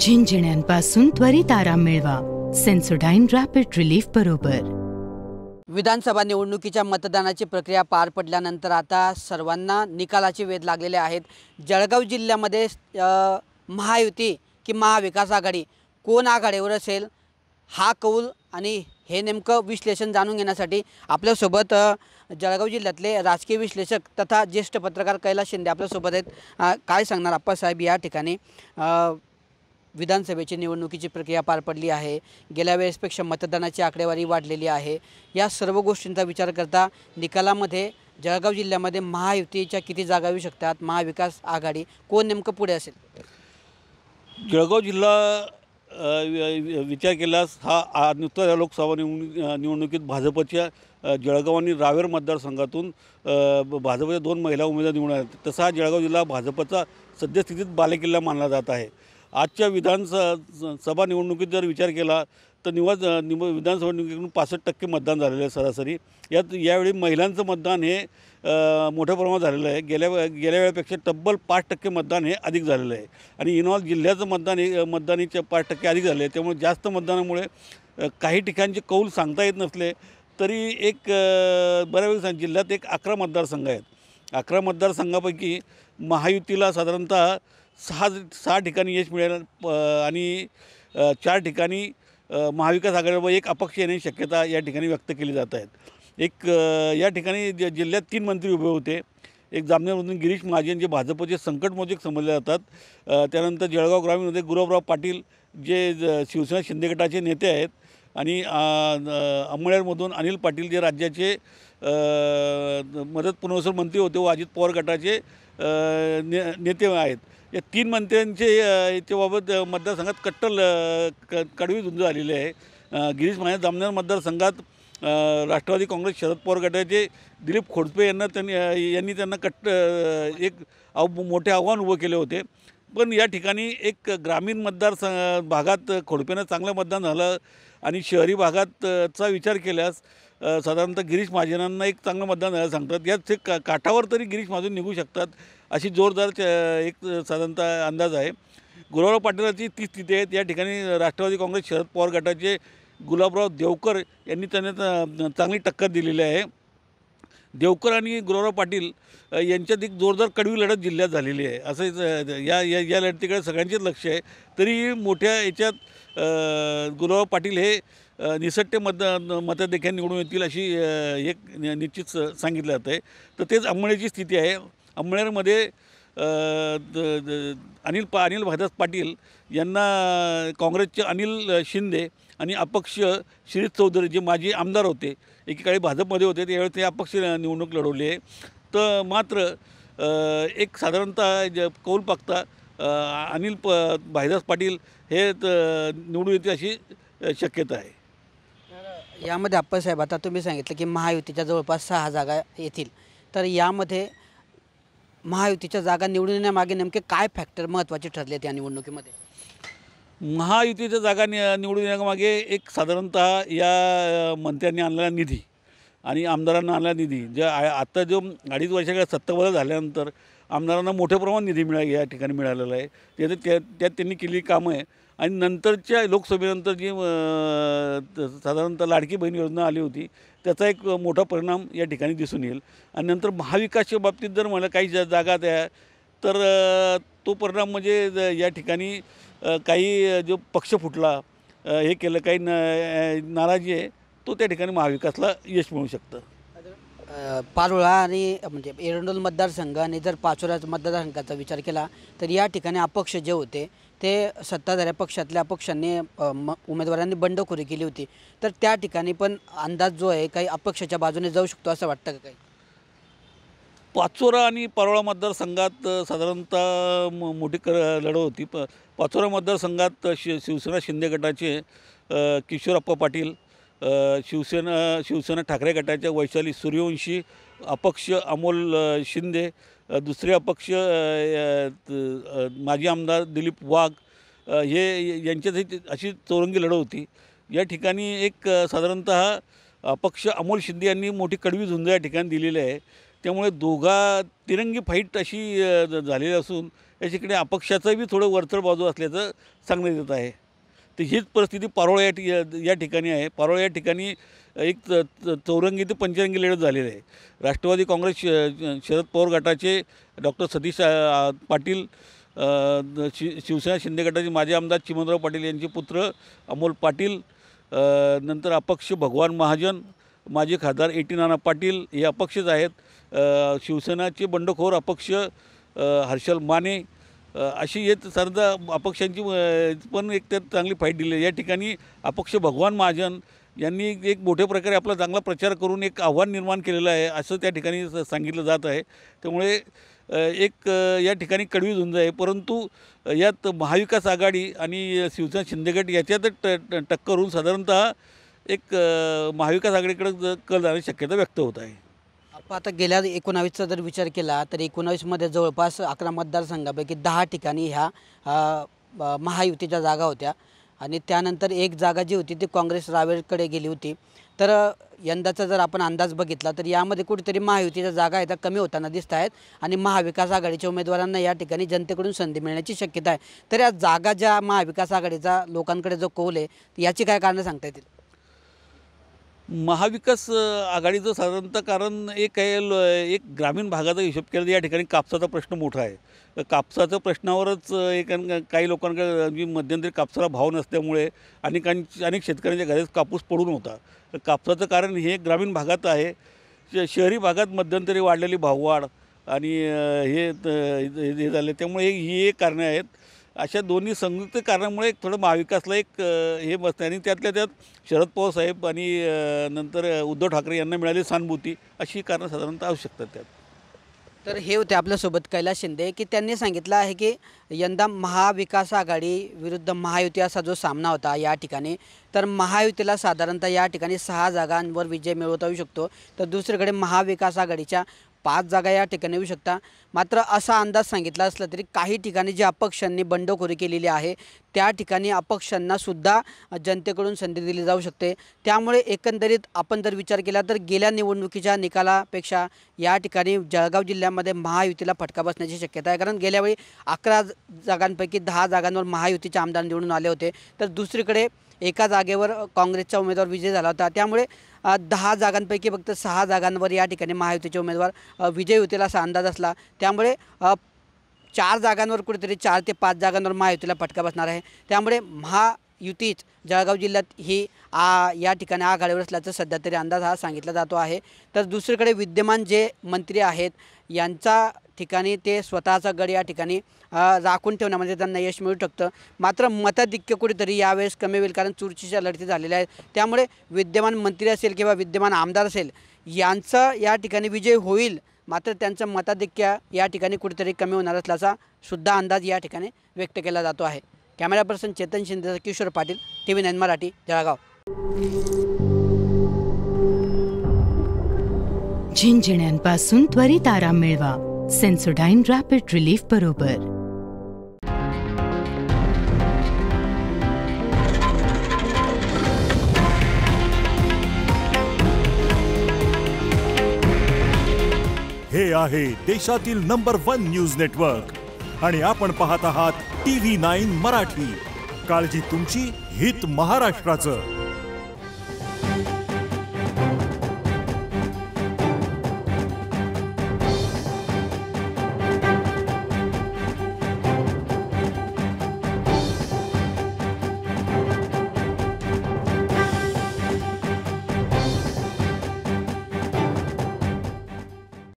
झिंझिण्यांपासून त्वरित आराम मिळवा सेन्सोडाईन रॅपिड रिलीफ बरोबर विधानसभा निवडणुकीच्या मतदानाची प्रक्रिया पार पडल्यानंतर आता सर्वांना निकालाचे वेध लागलेले आहेत जळगाव जिल्ह्यामध्ये महायुती की महाविकास आघाडी कोण आघाडीवर असेल हा कौल आणि हे नेमकं विश्लेषण जाणून घेण्यासाठी आपल्यासोबत जळगाव जिल्ह्यातले राजकीय विश्लेषक तथा ज्येष्ठ पत्रकार कैलास शिंदे आपल्यासोबत आहेत काय सांगणार आप्पासाहेब या ठिकाणी विधानसभेची निवडणुकीची प्रक्रिया पार पडली आहे गेल्या वेळेसपेक्षा मतदानाची आकडेवारी वाढलेली आहे या सर्व गोष्टींचा विचार करता निकालामध्ये जळगाव जिल्ह्यामध्ये महायुतीच्या किती जागा येऊ शकतात महाविकास आघाडी कोण नेमकं पुढे असेल जळगाव जिल्हा विचार केल्यास हा नुकत्याच लोकसभा निवडणूक निवडणुकीत भाजपच्या जळगाव आणि रावेर मतदारसंघातून भाजपच्या दोन महिला उमेदवार निवडून तसा हा जळगाव जिल्हा भाजपचा सद्यस्थितीत बालेकिल्ला मानला जात आहे आजच्या विधानसभा निवडणुकीत जर विचार केला तर निवड निव विधानसभा निवडणुकीतून पासष्ट टक्के मतदान झालेलं आहे सरासरी यात यावेळी महिलांचं मतदान हे मोठ्या प्रमाणात झालेलं आहे गेल्या गेल्या वेळेपेक्षा तब्बल पाच टक्के मतदान हे अधिक झालेलं आहे आणि इनॉल जिल्ह्याचं मतदान हे मतदान पाच टक्के अधिक झाले आहे त्यामुळे जास्त मतदानामुळे काही ठिकाणचे कौल सांगता येत नसले तरी एक बऱ्यापैकी जिल्ह्यात एक अकरा मतदारसंघ आहेत अकरा मतदारसंघापैकी महायुतीला साधारणतः सहा सहा ठिकाणी यश मिळालं आणि चार ठिकाणी महाविकास आघाडीवर एक अपक्ष येण्याची शक्यता या ठिकाणी व्यक्त केली जात आहेत एक या ठिकाणी जिल्ह्यात तीन मंत्री उभे होते एक जामनेरमधून गिरीश महाजन जे भाजपचे संकटमोचक समजले जातात त्यानंतर जळगाव ग्रामीणमध्ये गुलाबराव पाटील जे शिवसेना शिंदे गटाचे नेते आहेत आणि अमळेरमधून अनिल पाटील जे राज्याचे मदत पुनर्वसन मंत्री होते व अजित पवार गटाचे ने नेते आहेत या तीन मंत्र्यांचे याच्याबाबत मतदारसंघात कट्टल क कडवी झुंज आलेली आहे गिरीश महाराज जामनेर मतदारसंघात राष्ट्रवादी काँग्रेस शरद पवार गटाचे दिलीप खोडपे यांना त्यांनी यांनी त्यांना कट्ट एक आव मोठे आव्हान उभं केले होते पण या ठिकाणी एक ग्रामीण मतदारसं भागात खोडपेनं चांगलं मतदान झालं आणि शहरी भागातचा विचार केल्यास साधारणतः गिरीश महाजनांना एक चांगलं मतदान द्यायला सांगतात यात ते का काठावर तरी गिरीश महाजन निघू शकतात अशी जोरदार एक साधारणतः अंदाज आहे गुलाबराव पाटीलाची ती स्थिती आहे या ठिकाणी राष्ट्रवादी काँग्रेस शरद पवार गटाचे गुलाबराव देवकर यांनी त्यांना चांगली टक्कर दिलेली आहे देवकर आणि गुलाबराव पाटील यांच्यात एक जोरदार कडवी लढत जिल्ह्यात झालेली आहे असं या या या लढतीकडे सगळ्यांचेच लक्ष आहे तरी मोठ्या याच्यात गुलाबराव पाटील हे निसट्टे मत मतदेखील निवडून येतील अशी एक निश्चित सांगितलं जातं आहे तर तेच अंमळेची स्थिती आहे अंमळेरमध्ये अनिल पा अनिल भाईदास पाटील यांना काँग्रेसचे अनिल शिंदे आणि अपक्ष शिरीष चौधरी जे माजी आमदार होते एकेकाळी भाजपमध्ये होते त्यावेळेस ते अपक्ष निवडणूक लढवली आहे तर मात्र एक साधारणतः ज कौल पाकता अनिल प भाईदास पाटील हे निवडून येतील अशी शक्यता आहे यामध्ये साहेब आता तुम्ही सांगितलं की महायुतीच्या जवळपास सहा जागा येतील तर यामध्ये महायुतीच्या जागा निवडून नेमके काय फॅक्टर महत्त्वाचे ठरले त्या निवडणुकीमध्ये महायुतीच्या जागा नि निवडून येण्यामागे एक साधारणतः या मंत्र्यांनी आणलेला निधी आणि आमदारांना आणला निधी ज्या आत्ता जो अडीच वर्षाकडे सत्तावर झाल्यानंतर आमदारांना मोठ्या प्रमाणात निधी मिळा या ठिकाणी मिळालेला आहे त्या त्या त्यात त्यांनी केलेली कामं आहे आणि नंतरच्या लोकसभेनंतर जी साधारणतः लाडकी बहीण योजना आली होती त्याचा एक मोठा परिणाम या ठिकाणी दिसून येईल आणि नंतर महाविकासच्या बाबतीत जर मला काही जा जागा द्या तर तो परिणाम म्हणजे या ठिकाणी काही जो पक्ष फुटला हे केलं काही न नाराजी आहे तो त्या ठिकाणी महाविकासला यश मिळू शकतं पारोळा आणि म्हणजे एरंडोल मतदारसंघ आणि जर पाचोरा मतदारसंघाचा विचार केला तर या ठिकाणी अपक्ष जे होते ते सत्ताधाऱ्या पक्षातल्या अपक्षांनी उमेदवारांनी बंडखोरी केली होती तर त्या ठिकाणी पण अंदाज जो आहे काही अपक्षाच्या बाजूने जाऊ शकतो असं वाटतं का काही पाचोरा आणि पारोळा मतदारसंघात साधारणतः मोठी क लढव होती प पाचोरा मतदारसंघात शि शिवसेना शिंदे गटाचे किशोरप्पा पाटील शिवसेना शिवसेना ठाकरे गटाच्या वैशाली सूर्यवंशी अपक्ष अमोल शिंदे दुसरे अपक्ष माजी आमदार दिलीप वाघ हे यांच्यात अशी चौरंगी लढत होती या ठिकाणी एक साधारणत अपक्ष अमोल शिंदे यांनी मोठी कडवी झुंज या ठिकाणी दिलेली आहे त्यामुळे दोघा तिरंगी फाईट अशी झालेली असून याच्याकडे अपक्षाचंही थोडं वरचढ बाजू असल्याचं सांगण्यात येत आहे तर हीच परिस्थिती पारोळ या या ठिकाणी आहे पारोळ या ठिकाणी एक चौरंगी ते पंचरंगी लढत झालेली आहे राष्ट्रवादी काँग्रेस श शरद पवार गटाचे डॉक्टर सतीश पाटील शि शिवसेना शिंदे गटाचे माजी आमदार चिमनराव पाटील यांचे पुत्र अमोल पाटील नंतर अपक्ष भगवान महाजन माजी खासदार एटी नाना पाटील हे अपक्षच आहेत शिवसेनाचे बंडखोर अपक्ष हर्षल माने अशी येत सरदा अपक्षांची पण एक तर चांगली फाईट दिली या ठिकाणी अपक्ष भगवान महाजन यांनी एक मोठ्या प्रकारे आपला चांगला प्रचार करून एक आव्हान निर्माण केलेलं आहे असं त्या ठिकाणी सांगितलं जात आहे त्यामुळे एक या ठिकाणी कडवी झुंज आहे परंतु यात महाविकास आघाडी आणि शिवसेना शिंदेगड याच्यात ट टक्कर होऊन साधारणतः एक महाविकास आघाडीकडं कल जाण्याची शक्यता व्यक्त होत आहे आता गेल्या एकोणावीसचा जर विचार केला तर एकोणावीसमध्ये जवळपास अकरा मतदारसंघापैकी दहा ठिकाणी ह्या महायुतीच्या जागा होत्या आणि त्यानंतर एक जागा जी होती ती काँग्रेस रावेरकडे गेली होती तर यंदाचा जर आपण अंदाज बघितला तर यामध्ये कुठेतरी महायुतीच्या जागा आहेत कमी होताना दिसत आहेत आणि महाविकास आघाडीच्या उमेदवारांना या ठिकाणी जनतेकडून संधी मिळण्याची शक्यता आहे तर या जागा ज्या महाविकास आघाडीचा लोकांकडे जो कौल आहे याची काय कारणं सांगता येतील महाविकास आघाडीचं साधारणतः कारण एक आहे एक ग्रामीण भागाचा हिशोब केला तर या ठिकाणी कापसाचा प्रश्न मोठा आहे कापसाचं प्रश्नावरच एक काही लोकांकडे मध्यंतरी कापसाला भाव नसल्यामुळे अनेकांची अनेक शेतकऱ्यांच्या घरीच कापूस पडून होता कापसाचं कारण हे ग्रामीण भागात आहे शहरी भागात मध्यंतरी वाढलेली भाववाढ आणि हे हे झाले त्यामुळे ही एक कारणे आहेत अशा दोन्ही संयुक्त कारणामुळे एक थोडं महाविकासला एक हे बसते आणि त्यातल्या त्यात शरद पवार साहेब आणि नंतर उद्धव ठाकरे यांना मिळाली सहानुभूती अशी कारणं साधारणतः असू शकतात त्यात तर हे होते आपल्यासोबत कैलास शिंदे की त्यांनी सांगितलं आहे की यंदा महाविकास आघाडी विरुद्ध महायुती असा जो सामना होता या ठिकाणी तर महायुतीला साधारणतः या ठिकाणी सहा जागांवर विजय मिळवता येऊ शकतो तर दुसरीकडे महाविकास आघाडीच्या पाच जागा या ठिकाणी येऊ शकता मात्र असा अंदाज सांगितला असला तरी काही ठिकाणी जे अपक्षांनी बंडखोरी केलेली आहे त्या ठिकाणी अपक्षांनासुद्धा जनतेकडून संधी दिली जाऊ शकते त्यामुळे एकंदरीत आपण जर विचार केला तर गेल्या निवडणुकीच्या निकालापेक्षा या ठिकाणी जळगाव जिल्ह्यामध्ये महायुतीला फटका बसण्याची शक्यता आहे कारण गेल्यावेळी अकरा जागांपैकी दहा जागांवर महायुतीचे आमदार निवडून आले होते तर दुसरीकडे एका जागेवर काँग्रेसचा उमेदवार विजय झाला होता त्यामुळे दहा जागांपैकी फक्त सहा जागांवर या ठिकाणी महायुतीचे उमेदवार विजय होतील असा अंदाज असला त्यामुळे चार जागांवर कुठेतरी चार ते पाच जागांवर महायुतीला फटका बसणार आहे त्यामुळे महायुतीच जळगाव जिल्ह्यात ही आ या ठिकाणी आघाडीवर असल्याचं सध्या तरी अंदाज हा सांगितला जातो आहे तर दुसरीकडे विद्यमान जे मंत्री आहेत यांचा ठिकाणी ते स्वतःचा गड या ठिकाणी राखून ठेवण्यामध्ये म्हणजे त्यांना यश मिळू शकतं मात्र मताधिक्य कुठेतरी यावेळेस कमी होईल कारण चुरशीच्या लढती झालेल्या आहेत त्यामुळे विद्यमान मंत्री असेल किंवा विद्यमान आमदार असेल यांचा या ठिकाणी विजय होईल मात्र त्यांचं मताधिक्य या ठिकाणी कुठेतरी कमी होणार असल्याचा सुद्धा अंदाज या ठिकाणी व्यक्त केला जातो आहे camera person Chetan Shinde Kishore Patil T V nine Marathi Jalgaon झिंझिण्यांपासून त्वरित आराम मिळवा सेन्सोडाईन रॅपिड रिलीफ बरोबर हे आहे देशातील नंबर वन न्यूज नेटवर्क आणि आपण पाहत आहात टी व्ही नाईन मराठी काळजी तुमची हित महाराष्ट्राचं